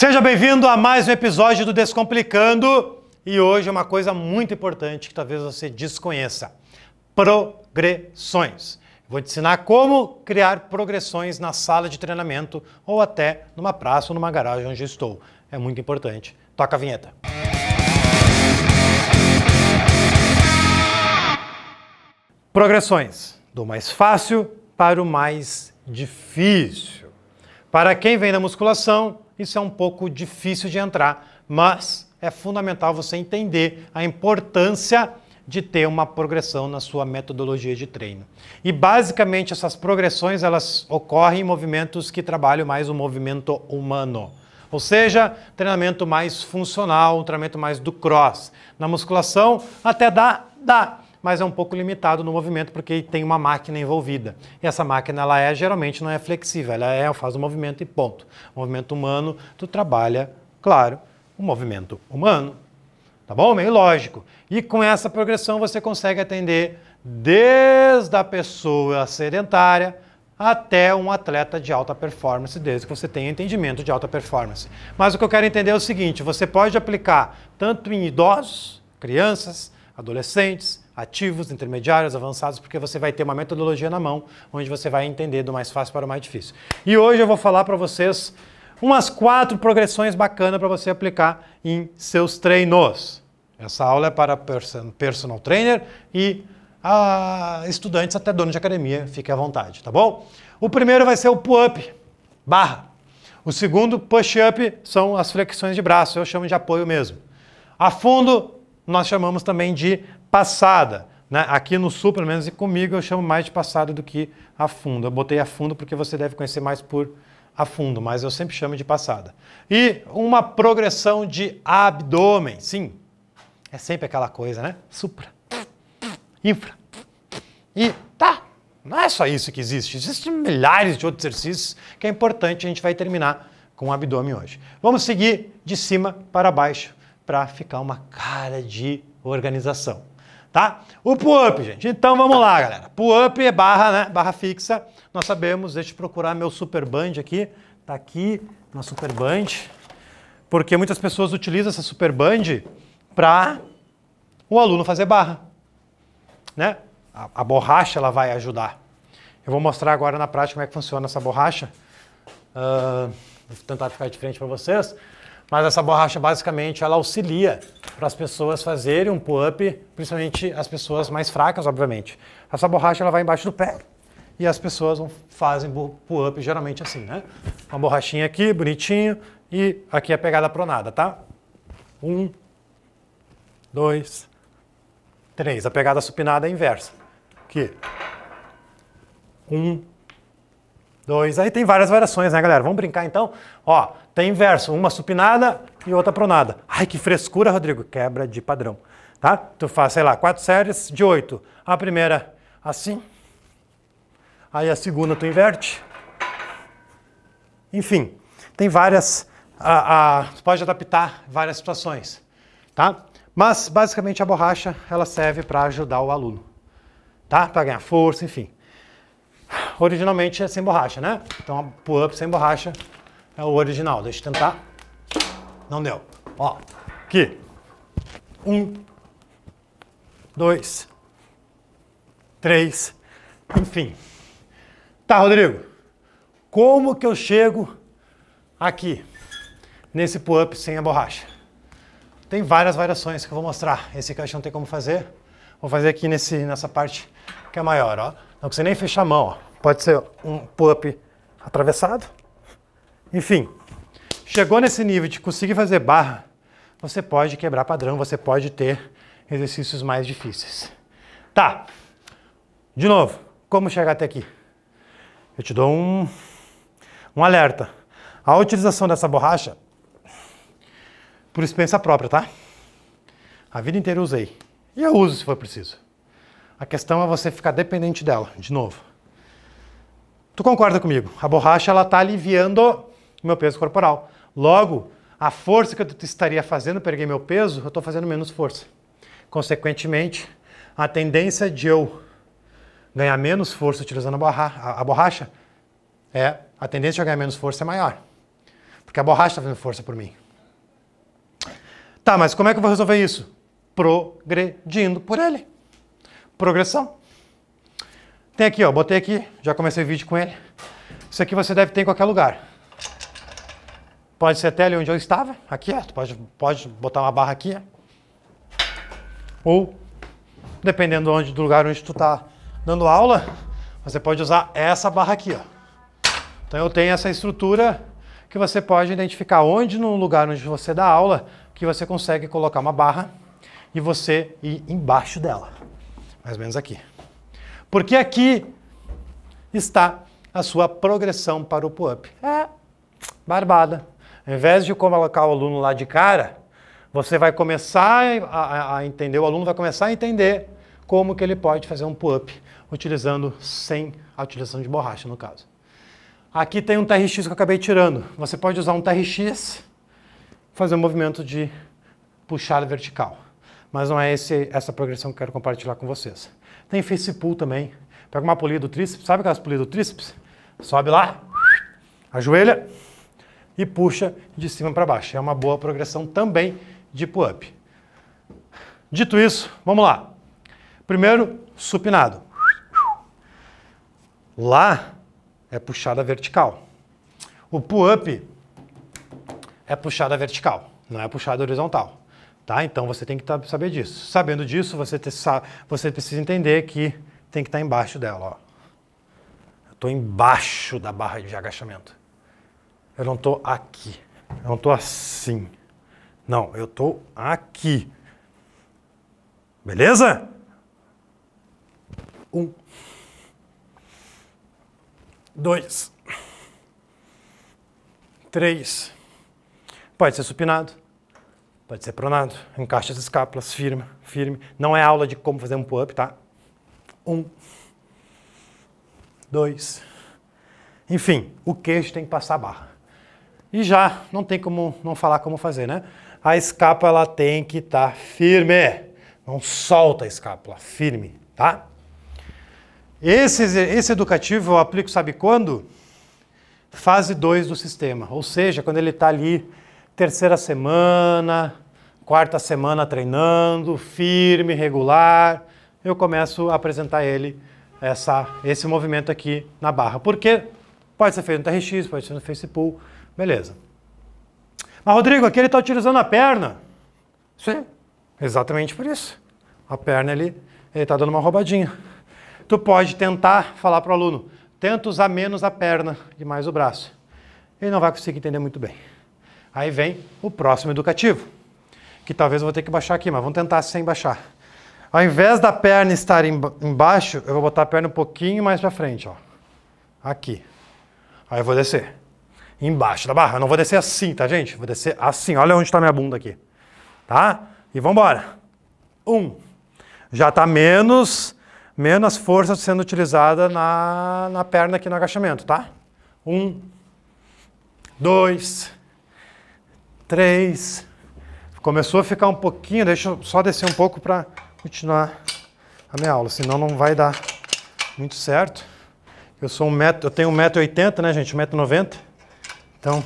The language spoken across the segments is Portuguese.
Seja bem-vindo a mais um episódio do Descomplicando e hoje é uma coisa muito importante que talvez você desconheça: progressões. Vou te ensinar como criar progressões na sala de treinamento ou até numa praça ou numa garagem onde estou. É muito importante. Toca a vinheta. Progressões do mais fácil para o mais difícil. Para quem vem da musculação, isso é um pouco difícil de entrar, mas é fundamental você entender a importância de ter uma progressão na sua metodologia de treino. E basicamente essas progressões elas ocorrem em movimentos que trabalham mais o movimento humano. Ou seja, treinamento mais funcional, um treinamento mais do cross. Na musculação até dá, dá mas é um pouco limitado no movimento porque tem uma máquina envolvida. E essa máquina, ela é geralmente não é flexível, ela é, faz o movimento e ponto. O movimento humano, tu trabalha, claro, o movimento humano. Tá bom? Meio lógico. E com essa progressão você consegue atender desde a pessoa sedentária até um atleta de alta performance, desde que você tenha entendimento de alta performance. Mas o que eu quero entender é o seguinte: você pode aplicar tanto em idosos, crianças, adolescentes, ativos, intermediários, avançados, porque você vai ter uma metodologia na mão, onde você vai entender do mais fácil para o mais difícil. E hoje eu vou falar para vocês umas quatro progressões bacanas para você aplicar em seus treinos. Essa aula é para personal trainer e ah, estudantes até dono de academia, fique à vontade, tá bom? O primeiro vai ser o pull-up, barra. O segundo, push-up, são as flexões de braço, eu chamo de apoio mesmo. A fundo, nós chamamos também de passada. Né? Aqui no Sul, pelo menos e comigo, eu chamo mais de passada do que a fundo. Eu botei a fundo porque você deve conhecer mais por a fundo, mas eu sempre chamo de passada. E uma progressão de abdômen, sim. É sempre aquela coisa, né? Supra, infra e tá. Não é só isso que existe, existem milhares de outros exercícios que é importante, a gente vai terminar com o abdômen hoje. Vamos seguir de cima para baixo para ficar uma cara de organização tá? O pull-up, gente. Então vamos lá, galera. Pull-up é barra, né? Barra fixa. Nós sabemos, deixa eu procurar meu super band aqui. Tá aqui na super band. Porque muitas pessoas utilizam essa super band para o aluno fazer barra, né? A, a, borracha ela vai ajudar. Eu vou mostrar agora na prática como é que funciona essa borracha. Uh, vou tentar ficar de frente para vocês. Mas essa borracha basicamente ela auxilia para as pessoas fazerem um pull-up, principalmente as pessoas mais fracas, obviamente. Essa borracha ela vai embaixo do pé e as pessoas fazem pull-up geralmente assim, né? Uma borrachinha aqui, bonitinho, e aqui a é pegada pronada, tá? Um, dois, três. A pegada supinada é inversa. Aqui. Um, dois. Aí tem várias variações, né, galera? Vamos brincar então? Ó, tem inverso, uma supinada e outra pronada. Ai, que frescura, Rodrigo. Quebra de padrão, tá? Tu faz, sei lá, quatro séries de oito. A primeira assim, aí a segunda tu inverte. Enfim, tem várias, a, a, tu pode adaptar várias situações, tá? Mas, basicamente, a borracha, ela serve para ajudar o aluno, tá? Para ganhar força, enfim. Originalmente é sem borracha, né? Então, pull-up sem borracha é o original. Deixa eu tentar. Não deu. Ó, aqui. Um, dois, três, enfim. Tá, Rodrigo. Como que eu chego aqui, nesse pull-up sem a borracha? Tem várias variações que eu vou mostrar. Esse caixão não tem como fazer. Vou fazer aqui nesse, nessa parte que é maior, ó. Não precisa nem fechar a mão, ó. Pode ser um pull-up atravessado enfim, chegou nesse nível de conseguir fazer barra, você pode quebrar padrão, você pode ter exercícios mais difíceis. Tá, de novo, como chegar até aqui? Eu te dou um, um alerta. A utilização dessa borracha, por expensa própria, tá? A vida inteira eu usei. E eu uso se for preciso. A questão é você ficar dependente dela, de novo. Tu concorda comigo? A borracha ela tá aliviando meu peso corporal. Logo, a força que eu estaria fazendo para erguer meu peso, eu estou fazendo menos força. Consequentemente, a tendência de eu ganhar menos força utilizando a, borra a, a borracha é a tendência de eu ganhar menos força é maior. Porque a borracha está fazendo força por mim. Tá, mas como é que eu vou resolver isso? Progredindo por ele. Progressão. Tem aqui, ó, botei aqui, já comecei o vídeo com ele. Isso aqui você deve ter em qualquer lugar. Pode ser a tele onde eu estava, aqui, ó. pode, pode botar uma barra aqui. Ó. Ou, dependendo do, onde, do lugar onde tu está dando aula, você pode usar essa barra aqui. Ó. Então eu tenho essa estrutura que você pode identificar onde no lugar onde você dá aula, que você consegue colocar uma barra e você ir embaixo dela. Mais ou menos aqui. Porque aqui está a sua progressão para o pull-up. É barbada. Ao invés de colocar o aluno lá de cara, você vai começar a, a entender, o aluno vai começar a entender como que ele pode fazer um pull-up utilizando sem a utilização de borracha, no caso. Aqui tem um TRX que eu acabei tirando. Você pode usar um TRX, fazer um movimento de puxar vertical. Mas não é esse, essa progressão que eu quero compartilhar com vocês. Tem face pull também. Pega uma polia do tríceps, sabe aquelas polias do tríceps? Sobe lá, ajoelha, e puxa de cima para baixo. É uma boa progressão também de pull-up. Dito isso, vamos lá. Primeiro, supinado. Lá é puxada vertical. O pull-up é puxada vertical, não é puxada horizontal. Tá? Então você tem que tá, saber disso. Sabendo disso, você, te, você precisa entender que tem que estar tá embaixo dela. estou embaixo da barra de agachamento. Eu não estou aqui. Eu não estou assim. Não, eu estou aqui. Beleza? Um. Dois. Três. Pode ser supinado. Pode ser pronado. Encaixa as escápulas, firme, firme. Não é aula de como fazer um pull-up, tá? Um. Dois. Enfim, o queixo tem que passar a barra. E já, não tem como não falar como fazer, né? A escapa ela tem que estar tá firme. Não solta a escápula, firme, tá? Esse, esse educativo eu aplico, sabe quando? Fase 2 do sistema, ou seja, quando ele está ali, terceira semana, quarta semana treinando, firme, regular, eu começo a apresentar ele essa, esse movimento aqui na barra. Porque pode ser feito no TRX, pode ser no Facebook, Beleza. Mas, Rodrigo, aqui ele está utilizando a perna. Sim, exatamente por isso. A perna, ele está dando uma roubadinha. Tu pode tentar falar para o aluno, tenta usar menos a perna e mais o braço. Ele não vai conseguir entender muito bem. Aí vem o próximo educativo, que talvez eu vou ter que baixar aqui, mas vamos tentar sem baixar. Ao invés da perna estar embaixo, eu vou botar a perna um pouquinho mais para frente, ó. Aqui. Aí eu vou descer embaixo da tá barra. Eu não vou descer assim, tá, gente? Vou descer assim. Olha onde está minha bunda aqui. Tá? E vamos embora. Um. Já está menos, menos força sendo utilizada na, na perna aqui no agachamento, tá? Um. Dois. Três. Começou a ficar um pouquinho, deixa eu só descer um pouco para continuar a minha aula, senão não vai dar muito certo. Eu sou um metro, eu tenho 1,80m, né, gente? 1,90m. Então,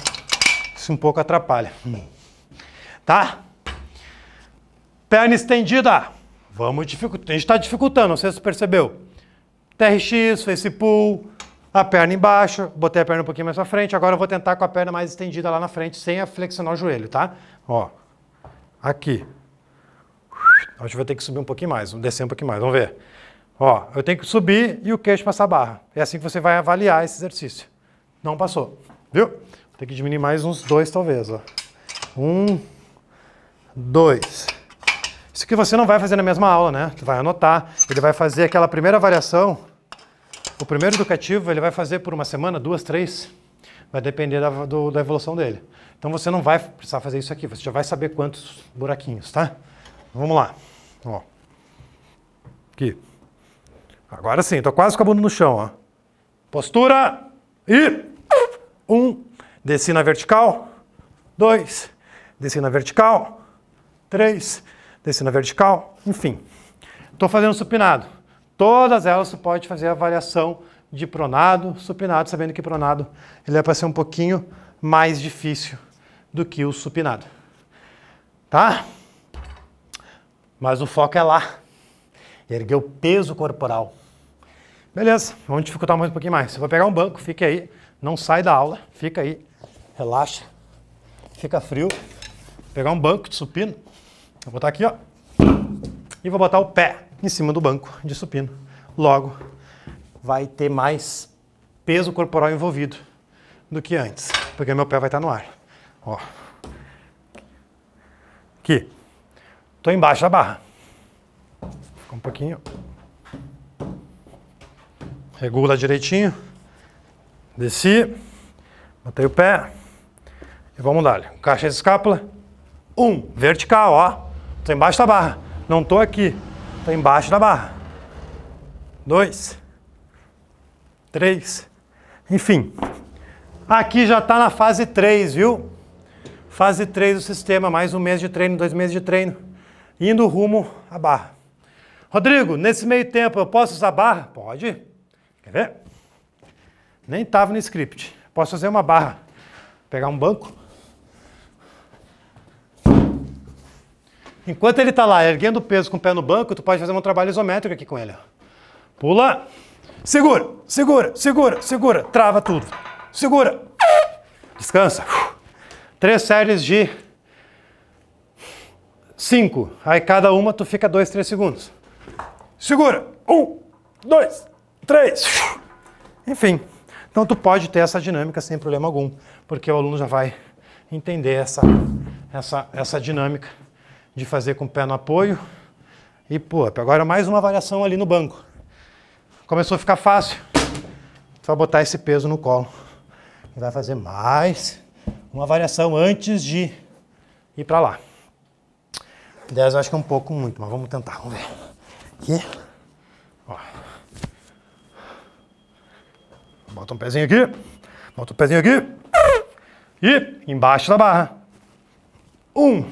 isso um pouco atrapalha. Tá? Perna estendida. Vamos dificultar. A gente está dificultando, não sei se você percebeu. TRX, face pull, a perna embaixo, botei a perna um pouquinho mais pra frente, agora eu vou tentar com a perna mais estendida lá na frente, sem flexionar o joelho, tá? Ó, aqui. A gente vai ter que subir um pouquinho mais, vamos descer um pouquinho mais, vamos ver. Ó, eu tenho que subir e o queixo passar a barra. É assim que você vai avaliar esse exercício. Não passou, viu? Tem que diminuir mais uns dois, talvez, ó. Um, dois. Isso que você não vai fazer na mesma aula, né? Tu vai anotar, ele vai fazer aquela primeira variação. O primeiro educativo ele vai fazer por uma semana, duas, três. Vai depender da, do, da evolução dele. Então você não vai precisar fazer isso aqui, você já vai saber quantos buraquinhos, tá? Vamos lá. Ó. Aqui. Agora sim, tô quase com a bunda no chão, ó. Postura e um, Desci na vertical. Dois. Desci na vertical. Três. Desci na vertical. Enfim. Estou fazendo supinado. Todas elas você pode fazer a variação de pronado, supinado, sabendo que pronado ele é para ser um pouquinho mais difícil do que o supinado. Tá? Mas o foco é lá. Erguer o peso corporal. Beleza, vamos dificultar mais um pouquinho mais. Você vai pegar um banco, fique aí, não sai da aula, fica aí relaxa, fica frio. Vou pegar um banco de supino, vou botar aqui, ó, e vou botar o pé em cima do banco de supino. Logo, vai ter mais peso corporal envolvido do que antes, porque meu pé vai estar no ar. Ó. Aqui. Tô embaixo da barra. Fica um pouquinho. Regula direitinho. Desci. Botei o pé vamos lá. Caixa de escápula. Um, vertical, ó. Tô embaixo da barra. Não tô aqui. Tô embaixo da barra. Dois. Três. Enfim. Aqui já tá na fase 3, viu? Fase 3 do sistema, mais um mês de treino, dois meses de treino, indo rumo à barra. Rodrigo, nesse meio tempo eu posso usar barra? Pode. Quer ver? Nem estava no script. Posso fazer uma barra. Pegar um banco, Enquanto ele está lá erguendo o peso com o pé no banco, tu pode fazer um trabalho isométrico aqui com ele. Pula. Segura, segura, segura, segura. Trava tudo. Segura. Descansa. Três séries de cinco. Aí cada uma tu fica dois, três segundos. Segura. Um, dois, três. Enfim. Então tu pode ter essa dinâmica sem problema algum, porque o aluno já vai entender essa, essa, essa dinâmica de fazer com o pé no apoio. E, pô, agora mais uma variação ali no banco. Começou a ficar fácil. Só botar esse peso no colo. E vai fazer mais uma variação antes de ir para lá. 10 eu acho que é um pouco muito, mas vamos tentar, vamos ver. Aqui. Ó. Bota um pezinho aqui. Bota um pezinho aqui. E embaixo da barra. Um.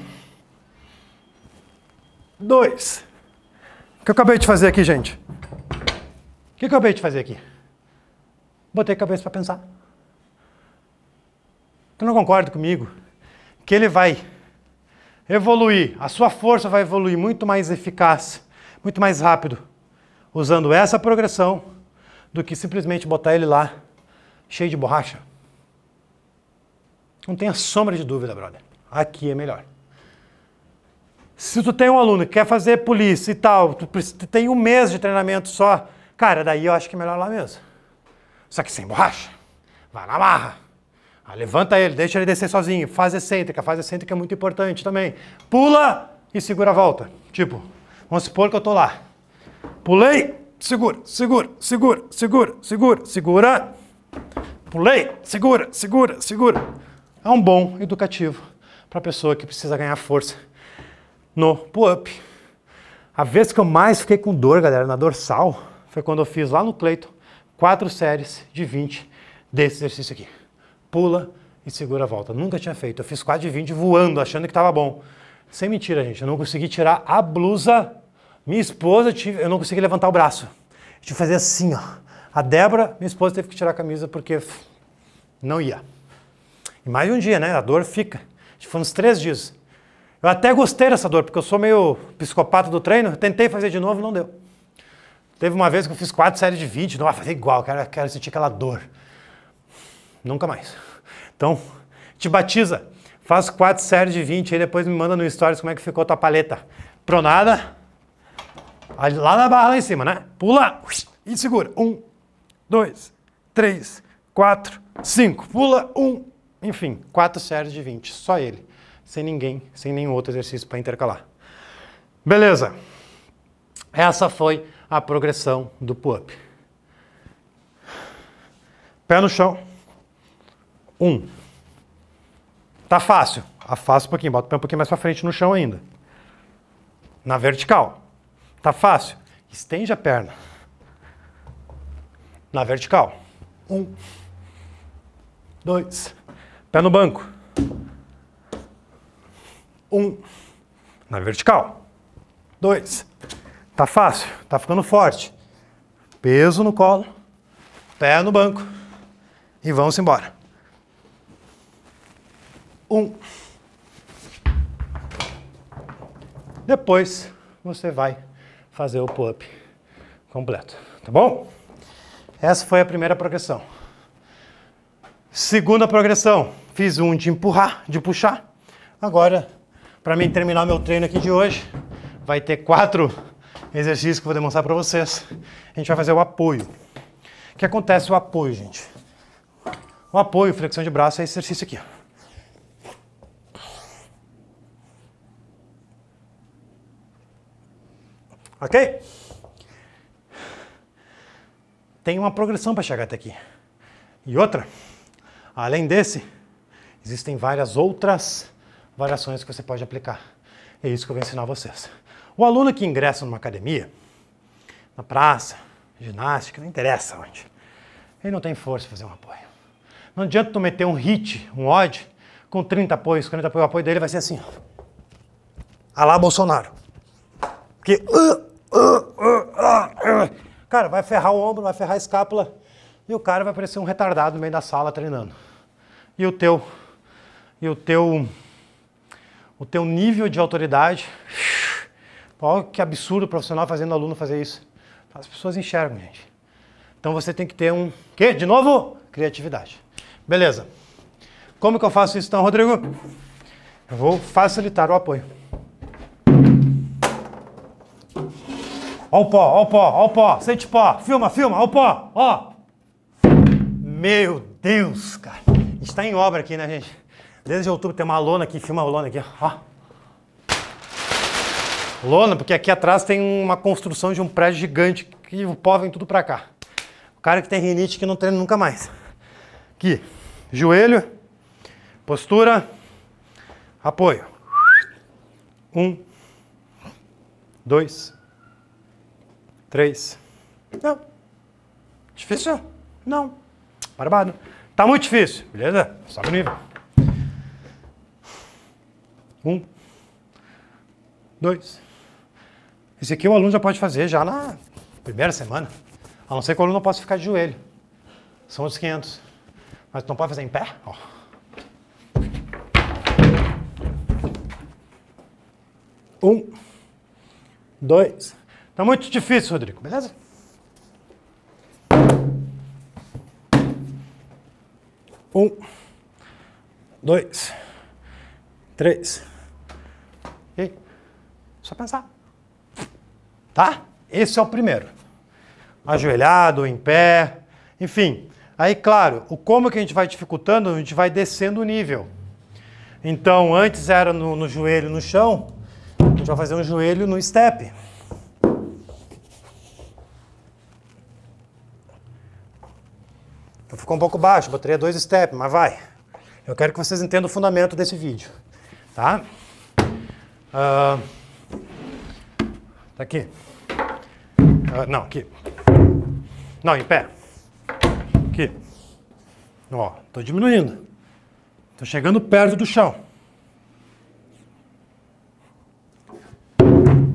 2. O que eu acabei de fazer aqui, gente? O que eu acabei de fazer aqui? Botei a cabeça para pensar. Tu não concorda comigo que ele vai evoluir, a sua força vai evoluir muito mais eficaz, muito mais rápido, usando essa progressão do que simplesmente botar ele lá cheio de borracha? Não tenha sombra de dúvida, brother. Aqui é melhor. Se tu tem um aluno que quer fazer polícia e tal, tu, tem um mês de treinamento só, cara, daí eu acho que é melhor lá mesmo. Só que sem borracha. Vai na barra. Ah, levanta ele, deixa ele descer sozinho. Faz excêntrica, faz excêntrica é muito importante também. Pula e segura a volta. Tipo, vamos supor que eu tô lá. Pulei, segura, segura, segura, segura, segura, segura. Pulei, segura, segura, segura. É um bom educativo para pessoa que precisa ganhar força no pull-up. A vez que eu mais fiquei com dor, galera, na dorsal, foi quando eu fiz lá no Cleiton quatro séries de 20 desse exercício aqui. Pula e segura a volta. Nunca tinha feito. Eu fiz quase de 20 voando, achando que estava bom. Sem mentira, gente. Eu não consegui tirar a blusa. Minha esposa, tive... eu não consegui levantar o braço. tive que fazer assim, ó. A Débora, minha esposa, teve que tirar a camisa porque não ia. E mais um dia, né? A dor fica. A gente foi uns três dias. Eu até gostei dessa dor, porque eu sou meio psicopata do treino, tentei fazer de novo, não deu. Teve uma vez que eu fiz quatro séries de 20, não, ah, fazer igual, quero, quero sentir aquela dor. Nunca mais. Então, te batiza, faz quatro séries de 20 e depois me manda no stories como é que ficou a tua paleta. Pronada, lá na barra lá em cima, né? Pula e segura. Um, dois, três, quatro, cinco. Pula um, enfim, quatro séries de 20, só ele sem ninguém, sem nenhum outro exercício para intercalar. Beleza. Essa foi a progressão do pull-up. Pé no chão. Um. Tá fácil. Afasta tá um pouquinho, bota o pé um pouquinho mais para frente no chão ainda. Na vertical. Tá fácil. Estende a perna. Na vertical. Um. Dois. Pé no banco. Um, na vertical. Dois, tá fácil, tá ficando forte. Peso no colo, pé no banco e vamos embora. Um. Depois você vai fazer o pull-up completo, tá bom? Essa foi a primeira progressão. Segunda progressão, fiz um de empurrar, de puxar. Agora para mim terminar meu treino aqui de hoje, vai ter quatro exercícios que eu vou demonstrar para vocês. A gente vai fazer o apoio. O que acontece o apoio, gente? O apoio, flexão de braço, é esse exercício aqui. Ok? Tem uma progressão para chegar até aqui. E outra, além desse, existem várias outras variações que você pode aplicar. É isso que eu vou ensinar vocês. O aluno que ingressa numa academia, na praça, ginástica, não interessa onde, ele não tem força para fazer um apoio. Não adianta tu meter um hit, um odd, com 30 apoios, 40 apoios, o apoio dele vai ser assim. Alá Bolsonaro. Porque. Uh, uh, uh, cara, vai ferrar o ombro, vai ferrar a escápula e o cara vai parecer um retardado no meio da sala treinando. E o teu. E o teu o teu nível de autoridade. Olha que absurdo o profissional fazendo aluno fazer isso. As pessoas enxergam, gente. Então você tem que ter um quê? De novo? Criatividade. Beleza. Como que eu faço isso então, Rodrigo? Eu vou facilitar o apoio. Ó o pó, ó o pó, ó o pó, sente pó, filma, filma, ó o pó, ó. Meu Deus, cara. A gente tá em obra aqui, né, gente? Desde outubro tem uma lona aqui, filma a lona aqui, ó. Lona, porque aqui atrás tem uma construção de um prédio gigante que o pó vem tudo pra cá. O cara que tem rinite que não treina nunca mais. Aqui, joelho, postura, apoio. Um, dois, três. Não. Difícil? Não. Barbado. Tá muito difícil, beleza? Sobe o nível. Um, dois. Esse aqui o aluno já pode fazer já na primeira semana, a não ser que o aluno não possa ficar de joelho. São os 500. Mas não pode fazer em pé? Ó. Um, dois. Tá muito difícil, Rodrigo, beleza? Um, dois três. E aí? Só pensar. Tá? Esse é o primeiro. Ajoelhado, em pé, enfim. Aí, claro, o como que a gente vai dificultando, a gente vai descendo o nível. Então, antes era no, no joelho no chão, a gente vai fazer um joelho no step. Então, ficou um pouco baixo, botaria dois steps, mas vai. Eu quero que vocês entendam o fundamento desse vídeo. Tá? Ah, tá aqui. Ah, não, aqui. Não, em pé. Aqui. Ó, tô diminuindo. Tô chegando perto do chão.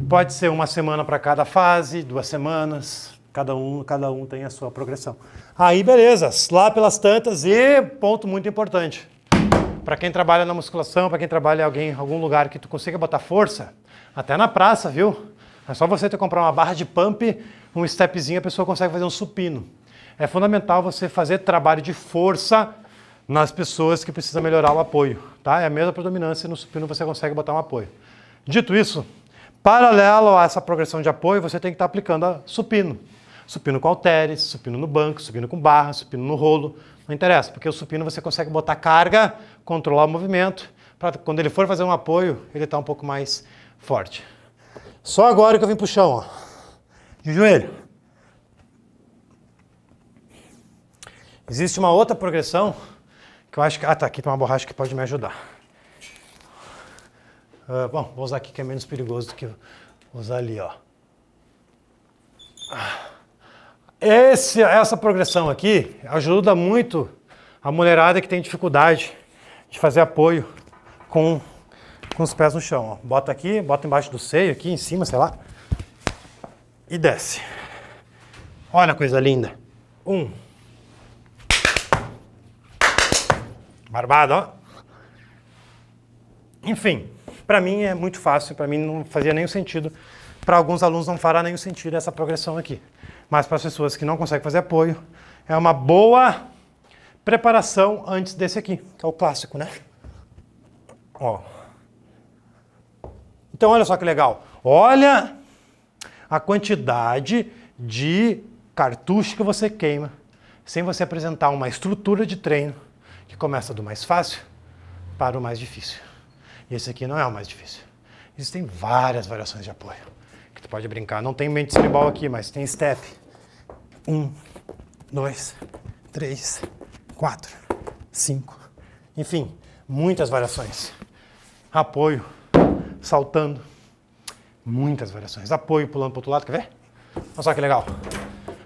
Pode ser uma semana para cada fase, duas semanas, cada um, cada um tem a sua progressão. Aí beleza, lá pelas tantas e ponto muito importante. Para quem trabalha na musculação, para quem trabalha em alguém, algum lugar que tu consiga botar força, até na praça, viu? É só você ter comprar uma barra de pump, um stepzinho, a pessoa consegue fazer um supino. É fundamental você fazer trabalho de força nas pessoas que precisam melhorar o apoio, tá? É a mesma predominância e no supino você consegue botar um apoio. Dito isso, paralelo a essa progressão de apoio, você tem que estar tá aplicando a supino. Supino com halteres, supino no banco, supino com barra, supino no rolo. Não interessa, porque o supino você consegue botar carga, controlar o movimento, para quando ele for fazer um apoio, ele está um pouco mais forte. Só agora que eu vim pro chão, ó. De joelho. Existe uma outra progressão que eu acho que. Ah, tá, aqui tem uma borracha que pode me ajudar. Uh, bom, vou usar aqui que é menos perigoso do que usar ali, ó. Ah. Esse, essa progressão aqui ajuda muito a mulherada que tem dificuldade de fazer apoio com, com os pés no chão. Ó. Bota aqui, bota embaixo do seio, aqui em cima, sei lá, e desce. Olha a coisa linda. Um. Barbado, ó. Enfim, para mim é muito fácil, para mim não fazia nenhum sentido. Para alguns alunos não fará nenhum sentido essa progressão aqui. Mas para as pessoas que não conseguem fazer apoio, é uma boa preparação antes desse aqui, que é o clássico, né? Ó. Então olha só que legal. Olha a quantidade de cartucho que você queima sem você apresentar uma estrutura de treino que começa do mais fácil para o mais difícil. E esse aqui não é o mais difícil. Existem várias variações de apoio pode brincar. Não tem mente tribal aqui, mas tem step. Um, dois, três, quatro, cinco. Enfim, muitas variações. Apoio, saltando. Muitas variações. Apoio pulando para o outro lado, quer ver? Olha só que legal.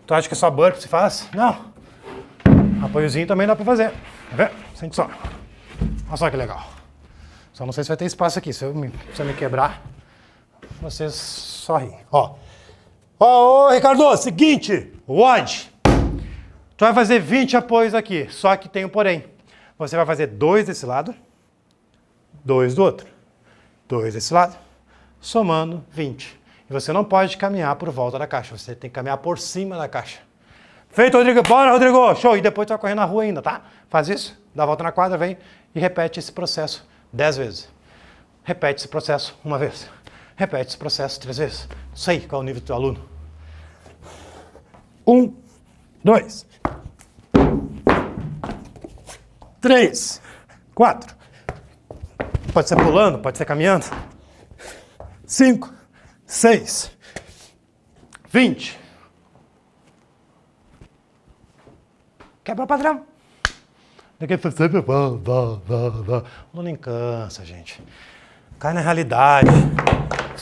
Tu acha que é só burpee se faz? Não. Apoiozinho também dá para fazer. Quer ver? Sente só. Olha só que legal. Só não sei se vai ter espaço aqui. Se eu me, se eu me quebrar, vocês só rir. Ó. Ó, ô, Ricardo, seguinte, WOD. Tu vai fazer 20 apoios aqui, só que tem um porém. Você vai fazer dois desse lado, dois do outro, dois desse lado, somando 20. E você não pode caminhar por volta da caixa, você tem que caminhar por cima da caixa. Feito, Rodrigo. Bora, Rodrigo. Show. E depois tu vai correr na rua ainda, tá? Faz isso, dá a volta na quadra, vem e repete esse processo 10 vezes. Repete esse processo uma vez. Repete esse processo três vezes. Não Sei qual é o nível do teu aluno. Um, dois, três, quatro. Pode ser pulando, pode ser caminhando. Cinco, seis, vinte. Quebra o padrão. O aluno cansa, gente. Cai na realidade.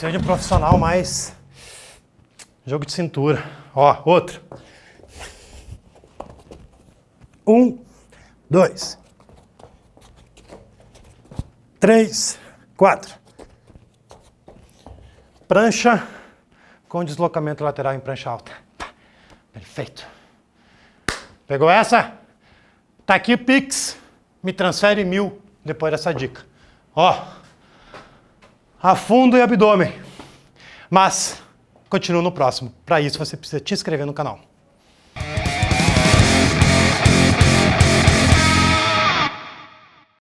Precisa é de um profissional mais jogo de cintura. Ó, outro. Um, dois, três, quatro. Prancha com deslocamento lateral em prancha alta. Perfeito. Pegou essa? Tá aqui, Pix. Me transfere mil depois dessa dica. Ó afundo e abdômen. Mas continua no próximo. Para isso você precisa te inscrever no canal.